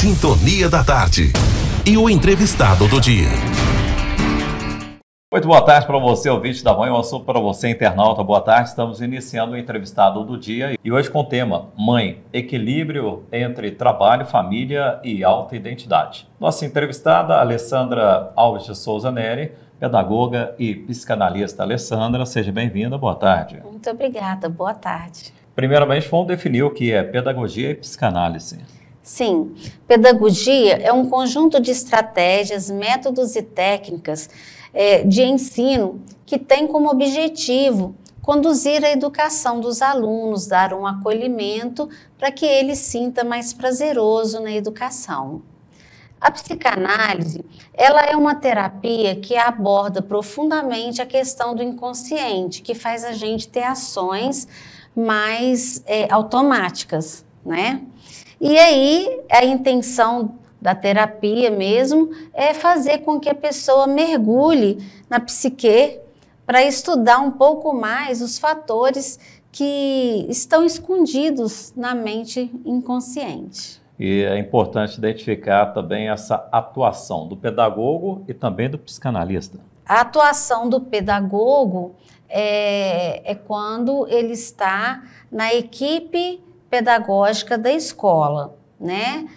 Sintonia da Tarde e o entrevistado do dia. Muito boa tarde para você, ouvinte da manhã. Um assunto para você, internauta. Boa tarde. Estamos iniciando o entrevistado do dia e hoje com o tema Mãe, equilíbrio entre trabalho, família e alta identidade. Nossa entrevistada, Alessandra Alves de Souza Neri, pedagoga e psicanalista. Alessandra, seja bem-vinda. Boa tarde. Muito obrigada. Boa tarde. Primeiramente, vamos definir o que é pedagogia e psicanálise. Sim, pedagogia é um conjunto de estratégias, métodos e técnicas é, de ensino que tem como objetivo conduzir a educação dos alunos, dar um acolhimento para que ele sinta mais prazeroso na educação. A psicanálise, ela é uma terapia que aborda profundamente a questão do inconsciente, que faz a gente ter ações mais é, automáticas, né? E aí a intenção da terapia mesmo é fazer com que a pessoa mergulhe na psique para estudar um pouco mais os fatores que estão escondidos na mente inconsciente. E é importante identificar também essa atuação do pedagogo e também do psicanalista. A atuação do pedagogo é, é quando ele está na equipe pedagógica da escola, né?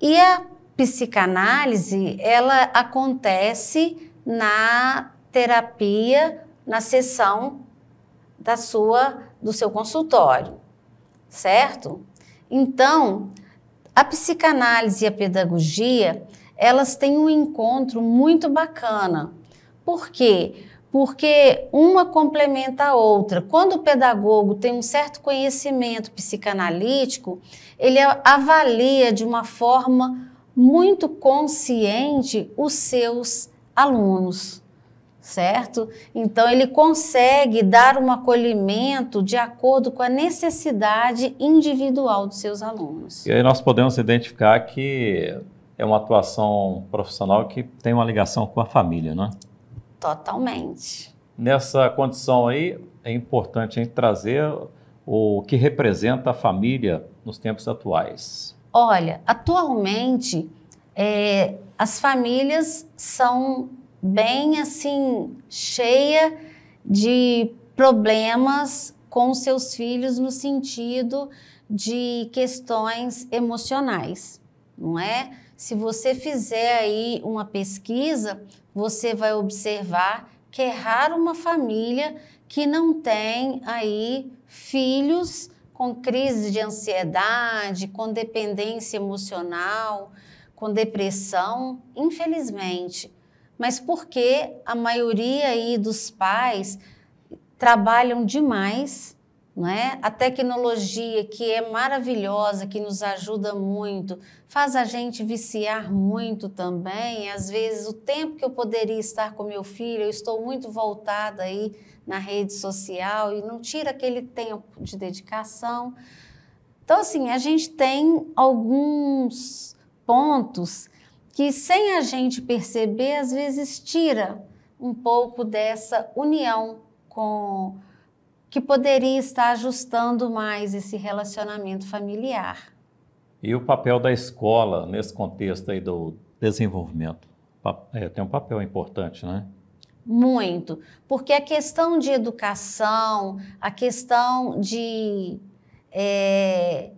E a psicanálise, ela acontece na terapia, na sessão da sua do seu consultório, certo? Então, a psicanálise e a pedagogia, elas têm um encontro muito bacana. Por quê? Porque porque uma complementa a outra. Quando o pedagogo tem um certo conhecimento psicanalítico, ele avalia de uma forma muito consciente os seus alunos, certo? Então, ele consegue dar um acolhimento de acordo com a necessidade individual dos seus alunos. E aí nós podemos identificar que é uma atuação profissional que tem uma ligação com a família, não é? Totalmente. Nessa condição aí, é importante a gente trazer o que representa a família nos tempos atuais. Olha, atualmente é, as famílias são bem assim cheia de problemas com seus filhos no sentido de questões emocionais, não é? Se você fizer aí uma pesquisa, você vai observar que é raro uma família que não tem aí filhos com crise de ansiedade, com dependência emocional, com depressão, infelizmente. Mas porque a maioria aí dos pais trabalham demais não é? A tecnologia que é maravilhosa, que nos ajuda muito, faz a gente viciar muito também. Às vezes, o tempo que eu poderia estar com meu filho, eu estou muito voltada aí na rede social e não tira aquele tempo de dedicação. Então, assim, a gente tem alguns pontos que, sem a gente perceber, às vezes tira um pouco dessa união com que poderia estar ajustando mais esse relacionamento familiar. E o papel da escola nesse contexto aí do desenvolvimento? É, tem um papel importante, né? Muito, porque a questão de educação, a questão de, é,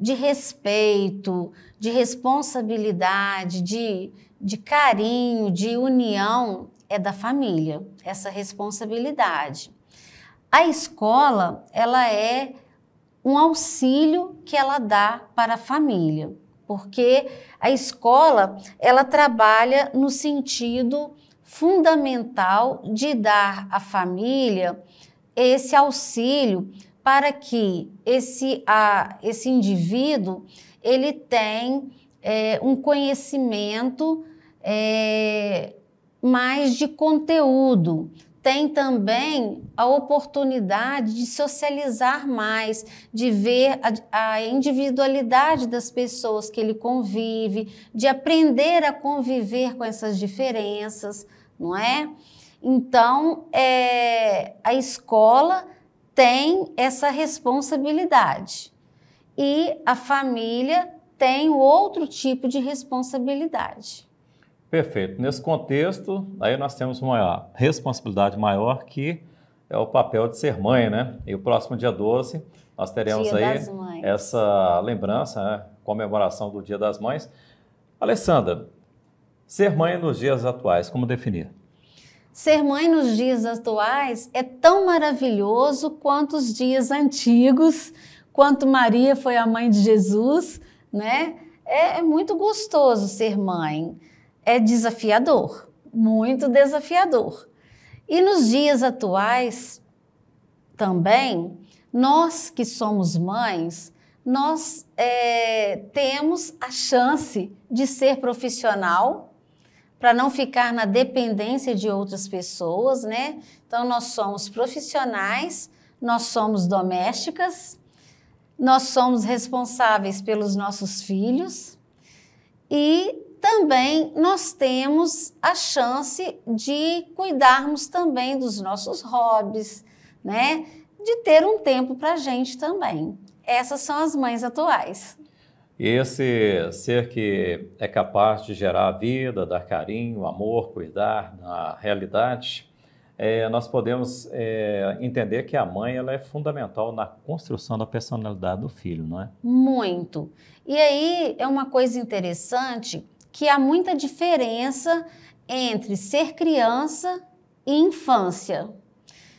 de respeito, de responsabilidade, de, de carinho, de união é da família, essa responsabilidade. A escola, ela é um auxílio que ela dá para a família, porque a escola, ela trabalha no sentido fundamental de dar à família esse auxílio para que esse, a, esse indivíduo ele tem é, um conhecimento é, mais de conteúdo, tem também a oportunidade de socializar mais, de ver a, a, individualidade das pessoas que ele convive, de aprender a conviver com essas diferenças, não é? Então, é, a escola tem essa responsabilidade e a família tem outro tipo de responsabilidade. Perfeito. Nesse contexto, aí nós temos uma responsabilidade maior que é o papel de ser mãe, né? E o próximo dia 12 nós teremos dia aí essa lembrança, né? comemoração do Dia das Mães. Alessandra, ser mãe nos dias atuais, como definir? Ser mãe nos dias atuais é tão maravilhoso quanto os dias antigos, quanto Maria foi a mãe de Jesus, né? É, é muito gostoso ser mãe é desafiador, muito desafiador. E nos dias atuais, também, nós que somos mães, nós é, temos a chance de ser profissional para não ficar na dependência de outras pessoas, né? Então, nós somos profissionais, nós somos domésticas, nós somos responsáveis pelos nossos filhos e também nós temos a chance de cuidarmos também dos nossos hobbies, né? De ter um tempo para a gente também. Essas são as mães atuais. E esse ser que é capaz de gerar vida, dar carinho, amor, cuidar na realidade, é, nós podemos é, entender que a mãe ela é fundamental na construção da personalidade do filho, não é? Muito. E aí é uma coisa interessante que há muita diferença entre ser criança e infância.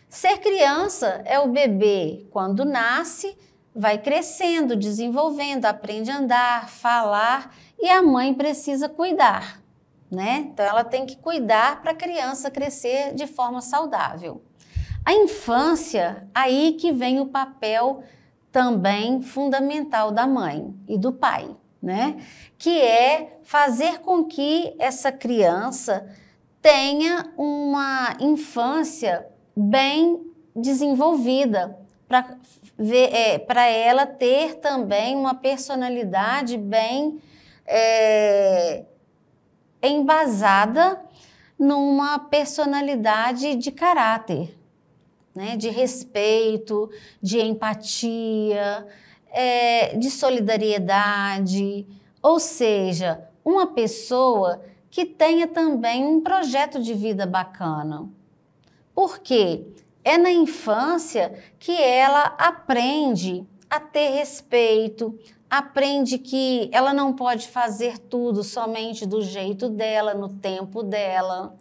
Ser criança é o bebê quando nasce, vai crescendo, desenvolvendo, aprende a andar, falar e a mãe precisa cuidar, né? Então ela tem que cuidar para a criança crescer de forma saudável. A infância, aí que vem o papel também fundamental da mãe e do pai, né? que é fazer com que essa criança tenha uma infância bem desenvolvida, para é, ela ter também uma personalidade bem é, embasada numa personalidade de caráter, né? de respeito, de empatia, é, de solidariedade, ou seja, uma pessoa que tenha também um projeto de vida bacana. Porque é na infância que ela aprende a ter respeito, aprende que ela não pode fazer tudo somente do jeito dela, no tempo dela.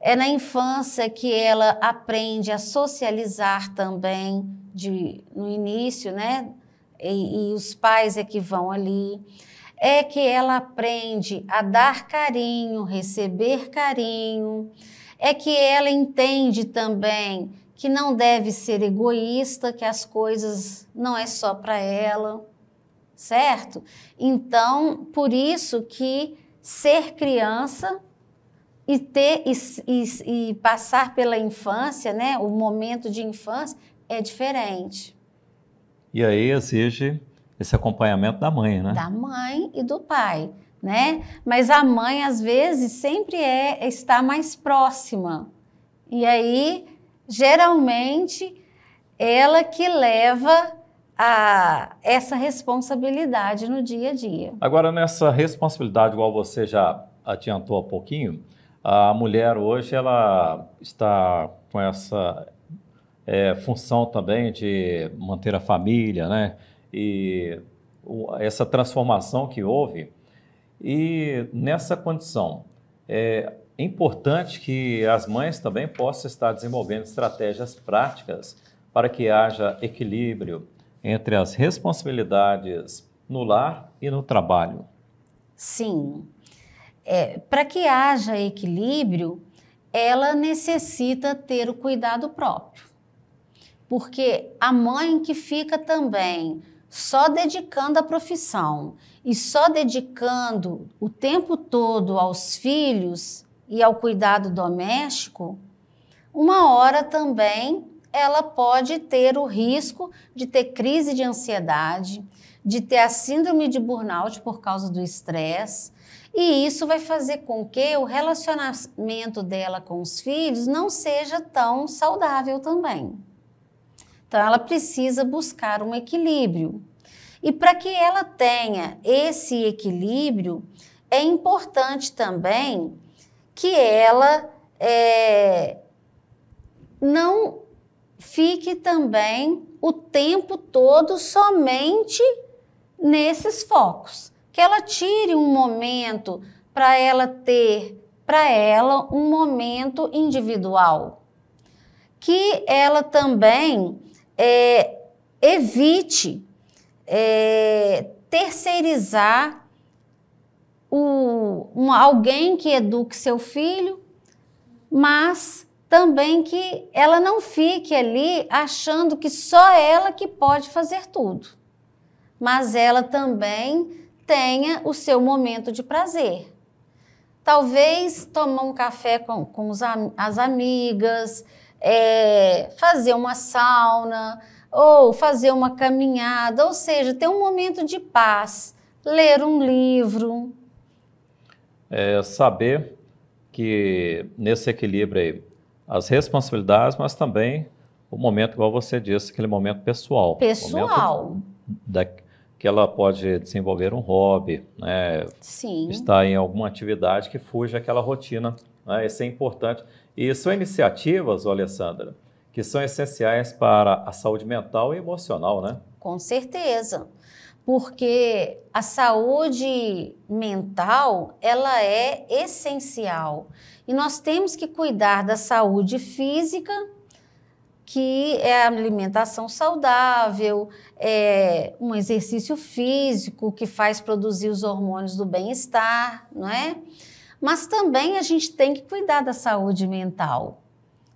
É na infância que ela aprende a socializar também, de, no início, né? E, e os pais é que vão ali é que ela aprende a dar carinho, receber carinho, é que ela entende também que não deve ser egoísta, que as coisas não é só para ela, certo? Então, por isso que ser criança e ter e, e, e passar pela infância, né, o momento de infância é diferente. E aí exige esse acompanhamento da mãe, né? Da mãe e do pai, né? Mas a mãe, às vezes, sempre é estar mais próxima. E aí, geralmente, ela que leva a essa responsabilidade no dia a dia. Agora, nessa responsabilidade, igual você já adiantou há pouquinho, a mulher hoje ela está com essa é, função também de manter a família, né? e essa transformação que houve. E nessa condição, é importante que as mães também possam estar desenvolvendo estratégias práticas para que haja equilíbrio entre as responsabilidades no lar e no trabalho. Sim. É, para que haja equilíbrio, ela necessita ter o cuidado próprio. Porque a mãe que fica também só dedicando a profissão e só dedicando o tempo todo aos filhos e ao cuidado doméstico, uma hora também ela pode ter o risco de ter crise de ansiedade, de ter a síndrome de burnout por causa do estresse, e isso vai fazer com que o relacionamento dela com os filhos não seja tão saudável também. Então, ela precisa buscar um equilíbrio. E para que ela tenha esse equilíbrio, é importante também que ela é, não fique também o tempo todo somente nesses focos. Que ela tire um momento para ela ter para ela um momento individual. Que ela também é, evite é, terceirizar o, um, alguém que eduque seu filho, mas também que ela não fique ali achando que só ela que pode fazer tudo, mas ela também tenha o seu momento de prazer. Talvez tomar um café com, com os, as amigas, é, fazer uma sauna, ou fazer uma caminhada, ou seja, ter um momento de paz, ler um livro. É saber que nesse equilíbrio aí, as responsabilidades, mas também o momento, igual você disse, aquele momento pessoal. Pessoal. da, que ela pode desenvolver um hobby, né? Sim. Estar em alguma atividade que fuja aquela rotina né? Isso é importante. E são iniciativas, Alessandra, que são essenciais para a saúde mental e emocional, né? Com certeza. Porque a saúde mental, ela é essencial. E nós temos que cuidar da saúde física, que é a alimentação saudável, é um exercício físico que faz produzir os hormônios do bem-estar, não é? mas também a gente tem que cuidar da saúde mental.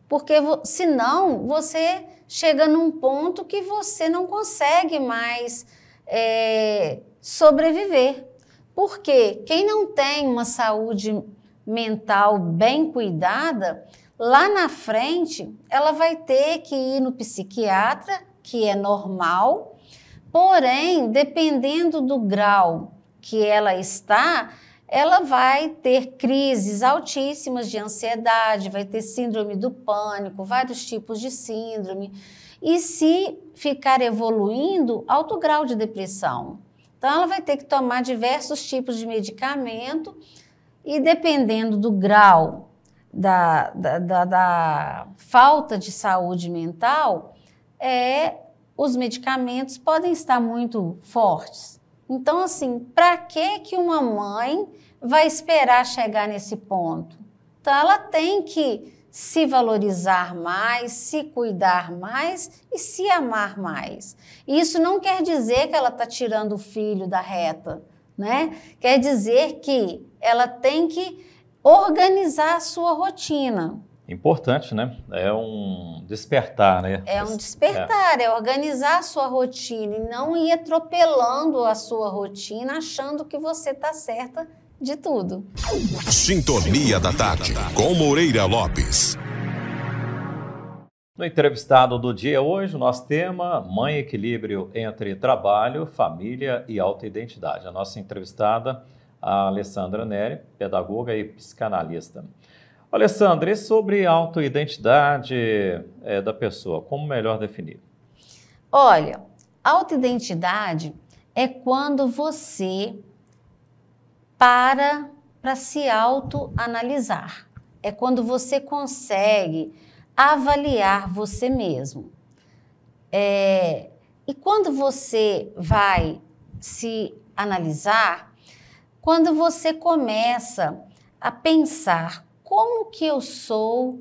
Porque senão você chega num ponto que você não consegue mais é, sobreviver. Porque quem não tem uma saúde mental bem cuidada, lá na frente ela vai ter que ir no psiquiatra, que é normal, porém, dependendo do grau que ela está, ela vai ter crises altíssimas de ansiedade, vai ter síndrome do pânico, vários tipos de síndrome. E se ficar evoluindo, alto grau de depressão. Então, ela vai ter que tomar diversos tipos de medicamento e, dependendo do grau da, da, da, da falta de saúde mental, é, os medicamentos podem estar muito fortes. Então, assim, para que que uma mãe vai esperar chegar nesse ponto? Então, ela tem que se valorizar mais, se cuidar mais e se amar mais. E isso não quer dizer que ela está tirando o filho da reta, né? Quer dizer que ela tem que organizar a sua rotina. Importante, né? É um despertar, né? É um despertar, é. é. organizar a sua rotina e não ir atropelando a sua rotina achando que você está certa de tudo. Sintonia da Tarde, com Moreira Lopes. No entrevistado do dia hoje, o nosso tema: Mãe Equilíbrio entre Trabalho, Família e Alta Identidade. A nossa entrevistada, a Alessandra Neri, pedagoga e psicanalista. Alessandra, e sobre autoidentidade é, da pessoa, como melhor definir? Olha, autoidentidade é quando você para para se autoanalisar. É quando você consegue avaliar você mesmo. É, e quando você vai se analisar, quando você começa a pensar como que eu sou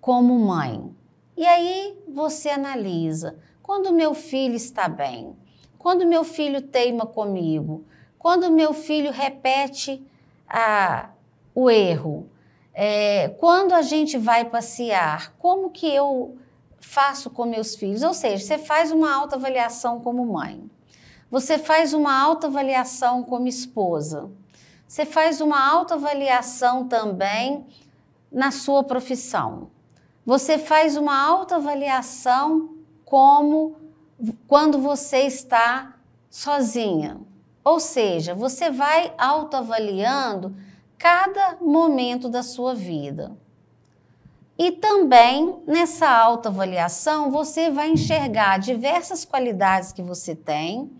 como mãe? E aí você analisa, quando meu filho está bem, quando meu filho teima comigo, quando meu filho repete a, o erro, é, quando a gente vai passear, como que eu faço com meus filhos? Ou seja, você faz uma autoavaliação como mãe, você faz uma autoavaliação como esposa, você faz uma autoavaliação também na sua profissão. Você faz uma autoavaliação como quando você está sozinha. Ou seja, você vai autoavaliando cada momento da sua vida. E também nessa autoavaliação você vai enxergar diversas qualidades que você tem,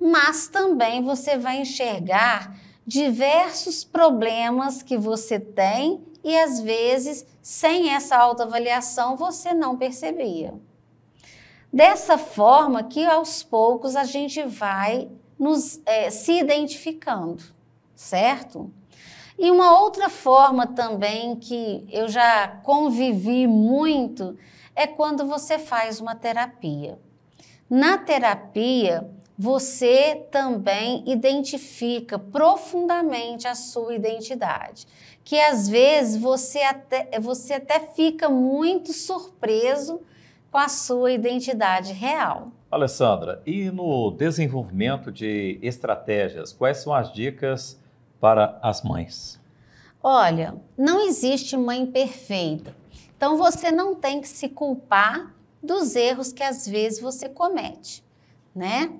mas também você vai enxergar diversos problemas que você tem e às vezes, sem essa autoavaliação, você não percebia. Dessa forma que aos poucos a gente vai nos é, se identificando, certo? E uma outra forma também que eu já convivi muito é quando você faz uma terapia. Na terapia, você também identifica profundamente a sua identidade, que às vezes você até, você até fica muito surpreso com a sua identidade real. Alessandra, e no desenvolvimento de estratégias, quais são as dicas para as mães? Olha, não existe mãe perfeita. Então você não tem que se culpar dos erros que às vezes você comete, né?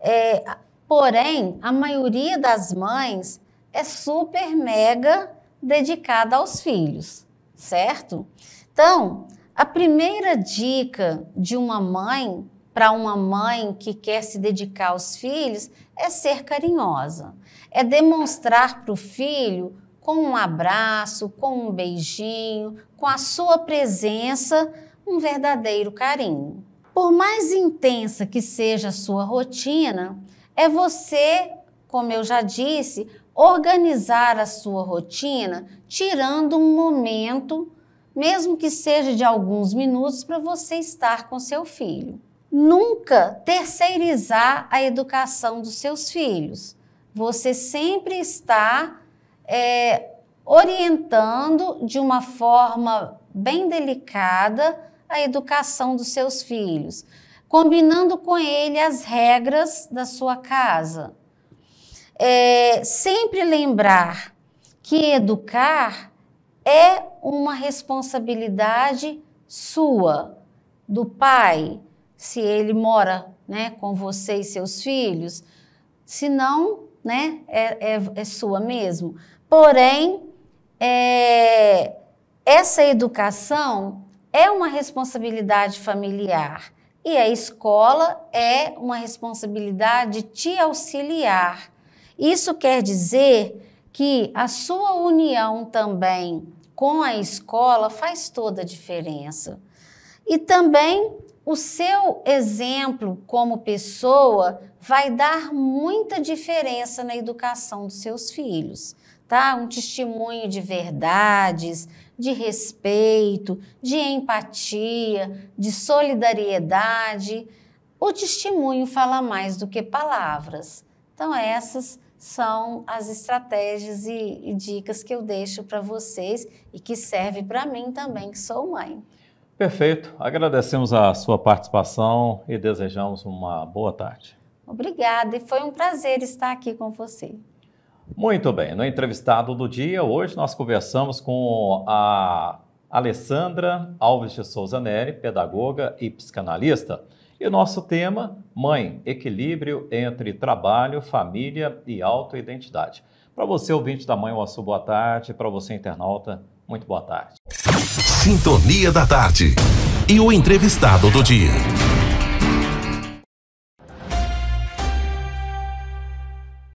É, porém, a maioria das mães é super mega dedicada aos filhos, certo? Então, a primeira dica de uma mãe para uma mãe que quer se dedicar aos filhos é ser carinhosa, é demonstrar para o filho com um abraço, com um beijinho, com a sua presença, um verdadeiro carinho. Por mais intensa que seja a sua rotina, é você, como eu já disse, organizar a sua rotina, tirando um momento, mesmo que seja de alguns minutos, para você estar com seu filho. Nunca terceirizar a educação dos seus filhos. Você sempre está é, orientando de uma forma bem delicada a educação dos seus filhos, combinando com ele as regras da sua casa. É, sempre lembrar que educar é uma responsabilidade sua, do pai, se ele mora né, com você e seus filhos, se não, né, é, é, é sua mesmo. Porém, é, essa educação é uma responsabilidade familiar e a escola é uma responsabilidade te auxiliar. Isso quer dizer que a sua união também com a escola faz toda a diferença. E também o seu exemplo como pessoa vai dar muita diferença na educação dos seus filhos, tá? Um testemunho de verdades, de respeito, de empatia, de solidariedade. O testemunho fala mais do que palavras. Então, essas são as estratégias e, e dicas que eu deixo para vocês e que serve para mim também, que sou mãe. Perfeito. Agradecemos a sua participação e desejamos uma boa tarde. Obrigada, e foi um prazer estar aqui com você. Muito bem, no entrevistado do dia, hoje nós conversamos com a Alessandra Alves de Souza Neri, pedagoga e psicanalista. E o nosso tema, Mãe, equilíbrio entre trabalho, família e autoidentidade. Para você, ouvinte da Mãe Uaçu, boa tarde. Para você, internauta, muito boa tarde. Sintonia da Tarde e o entrevistado do dia.